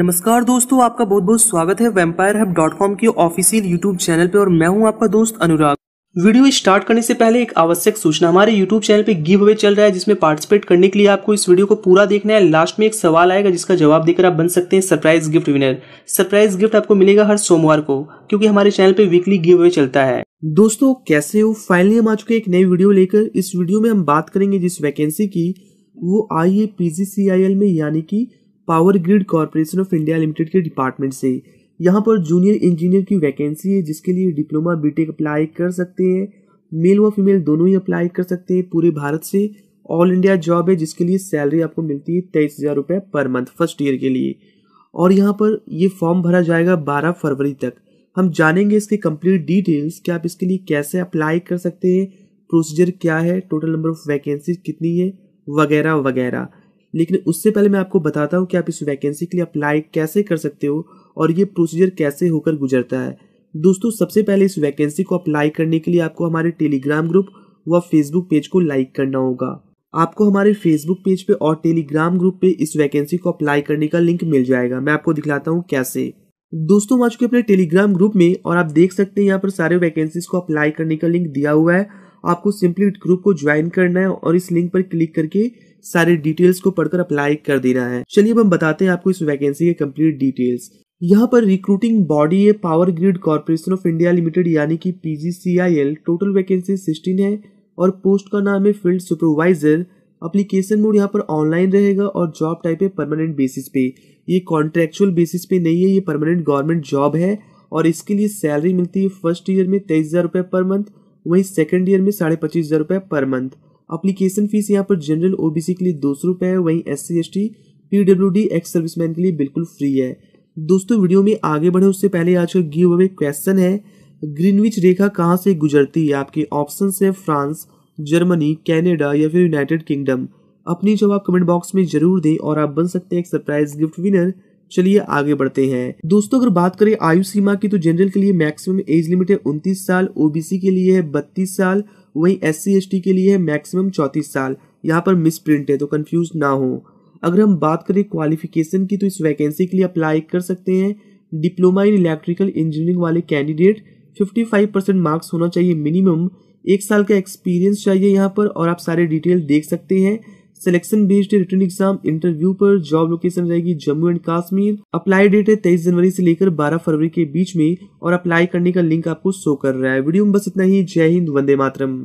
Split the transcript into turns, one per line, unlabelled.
नमस्कार दोस्तों आपका बहुत बहुत स्वागत है वेम्पायर हब डॉट कॉम के ऑफिशियल यूट्यूब चैनल पे और मैं हूं आपका दोस्त अनुराग वीडियो स्टार्ट करने से पहले एक आवश्यक सूचना हमारे यूट्यूब चैनल पे गिव अवे चल रहा है जिसमें पार्टिसिपेट करने के लिए आपको इस वीडियो को पूरा देखना है लास्ट में एक सवाल आएगा जिसका जवाब देकर आप बन सकते हैं surprise gift winner surprise gift आपको मिलेगा हर सोमवार को क्योंकि हमारे चैनल पे वीकली गिव अवे चलता है दोस्तों कैसे हो फाइनली हम आ चुके एक नई वीडियो लेकर इस वीडियो में हम बात करेंगे जिस वैकेंसी की वो आई है पीजीसीआईएल में यानी की power grid corporation of India limited के डिपार्टमेंट से यहाँ पर जूनियर इंजीनियर की वैकेंसी है जिसके लिए डिप्लोमा बीटेक अप्लाई कर सकते हैं मेल व फीमेल दोनों ही अप्लाई कर सकते हैं पूरे भारत से ऑल इंडिया जॉब है जिसके लिए सैलरी आपको मिलती है तेईस हज़ार रुपये पर मंथ फर्स्ट ईयर के लिए और यहाँ पर ये फॉर्म भरा जाएगा बारह फरवरी तक हम जानेंगे इसके कंप्लीट डिटेल्स कि आप इसके लिए कैसे अप्लाई कर सकते हैं प्रोसीजर क्या है टोटल नंबर ऑफ वैकेंसी कितनी है वगैरह वगैरह लेकिन उससे पहले मैं आपको बताता हूँ कि आप इस वैकेंसी के लिए अप्लाई कैसे कर सकते हो और ये प्रोसीजर कैसे होकर गुजरता है दोस्तों सबसे पहले इस वैकेंसी को अप्लाई करने के लिए आपको हमारे टेलीग्राम ग्रुप व फेसबुक पेज को लाइक करना होगा आपको हमारे फेसबुक पेज पे और टेलीग्राम ग्रुप पे इस वैकेंसी को अप्लाई करने का लिंक मिल जाएगा मैं आपको दिखलाता हूँ कैसे दोस्तों आ चुके अपने टेलीग्राम ग्रुप में और आप देख सकते हैं यहाँ पर सारे वैकेंसीज को अप्लाई करने का लिंक दिया हुआ है आपको सिंपली ग्रुप को ज्वाइन करना है और इस लिंक पर क्लिक करके सारे डिटेल्स को पढ़कर अप्लाई कर देना है चलिए अब हम बताते हैं आपको इस वैकेंसी के कंप्लीट डिटेल्स यहाँ पर रिक्रूटिंग बॉडी है power grid corporation of India limited यानी कि पीजीसीआईएल टोटल वैकेंसी सिक्सटीन है और पोस्ट का नाम है फील्ड सुपरवाइजर अप्लीकेशन मोड यहाँ पर ऑनलाइन रहेगा और जॉब टाइप है परमानेंट बेसिस पे ये कॉन्ट्रेक्चुअल बेसिस पे नहीं है ये परमानेंट गवर्नमेंट जॉब है और इसके लिए सैलरी मिलती है फर्स्ट ईयर में तेईस हज़ार रुपये पर मंथ वहीं सेकेंड ईयर में साढ़े पच्चीस हज़ार रुपये पर मंथ अप्लीकेशन फीस यहाँ पर जनरल ओबीसी के लिए दो सौ रुपये है वहीं S C S T P W D ex serviceman के लिए बिल्कुल फ्री है दोस्तों वीडियो में आगे बढ़े उससे पहले आज का गिव अवे क्वेश्चन है ग्रीनविच रेखा कहाँ से गुजरती है आपके ऑप्शन है फ्रांस जर्मनी कैनेडा या फिर यूनाइटेड किंगडम अपनी जवाब कमेंट बॉक्स में जरूर दें और आप बन सकते हैं एक सरप्राइज गिफ्ट विनर चलिए आगे बढ़ते हैं दोस्तों अगर बात करें आयु सीमा की तो जनरल के लिए मैक्सिमम एज लिमिट है उनतीस साल ओबीसी के लिए है बत्तीस साल वहीं एस सी के लिए है मैक्सिमम चौंतीस साल यहाँ पर मिस प्रिंट है तो कंफ्यूज ना हो अगर हम बात करें क्वालिफिकेशन की तो इस वैकेंसी के लिए अप्लाई कर सकते हैं डिप्लोमा इन इलेक्ट्रिकल इंजीनियरिंग वाले कैंडिडेट 55 परसेंट मार्क्स होना चाहिए मिनिमम एक साल का एक्सपीरियंस चाहिए यहाँ पर और आप सारे डिटेल देख सकते हैं selection based written exam interview पर जॉब लोकेशन रहेगी Jammu and Kashmir apply date है तेईस जनवरी से लेकर बारह फरवरी के बीच में और अप्लाई करने का लिंक आपको शो कर रहा है वीडियो में बस इतना ही जय हिंद वंदे मातरम